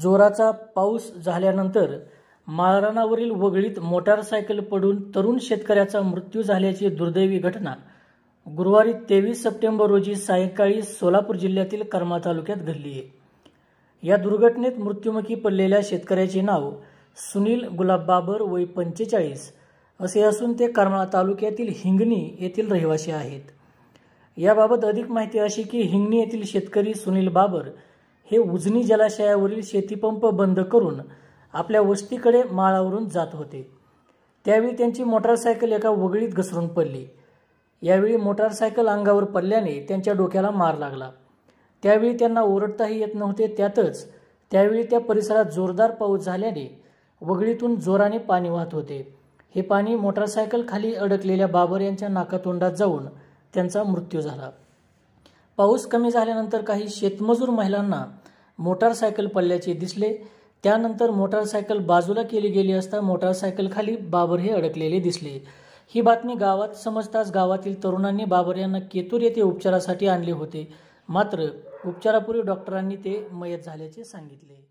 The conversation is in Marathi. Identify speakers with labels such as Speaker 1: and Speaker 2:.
Speaker 1: जोराचा पाऊस झाल्यानंतर माळरानावरील वगळीत मोटारसायकल पडून तरुण शेतकऱ्याचा मृत्यू झाल्याची दुर्दैवी घटना गुरुवारी तेवीस सप्टेंबर रोजी सायंकाळी सोलापूर जिल्ह्यातील कर्मा तालुक्यात घडली आहे या दुर्घटनेत मृत्युमुखी पडलेल्या शेतकऱ्याचे नाव सुनील गुलाब बाबर वय पंचेचाळीस असे असून ते कर्मा तालुक्यातील हिंगणी येथील रहिवासी आहेत याबाबत अधिक माहिती अशी की हिंगणी येथील शेतकरी सुनील बाबर हे उजनी जलाशयावरील शेतीपंप बंद करून आपल्या वस्तीकडे माळावरून जात होते त्यावेळी त्यांची मोटारसायकल एका वगळीत घसरून पडली यावेळी मोटारसायकल अंगावर पडल्याने त्यांच्या डोक्याला मार लागला त्यावेळी त्यांना ओरडताही येत नव्हते त्यातच त्यावेळी त्या परिसरात जोरदार पाऊस झाल्याने वगळीतून जोराने पाणी वाहत होते हे पाणी मोटारसायकल खाली अडकलेल्या बाबर यांच्या नाकातोंडात जाऊन त्यांचा मृत्यू झाला पाऊस कमी झाल्यानंतर काही शेतमजूर महिलांना मोटारसायकल पडल्याचे दिसले त्यानंतर मोटारसायकल बाजूला केली गेली असता मोटारसायकलखाली खाली बाबर हे अडकलेले दिसले ही बातमी गावात समजताच गावातील तरुणांनी बाबर यांना केतूर येथे उपचारासाठी आणले होते मात्र उपचारापूर्वी डॉक्टरांनी ते मयत झाल्याचे सांगितले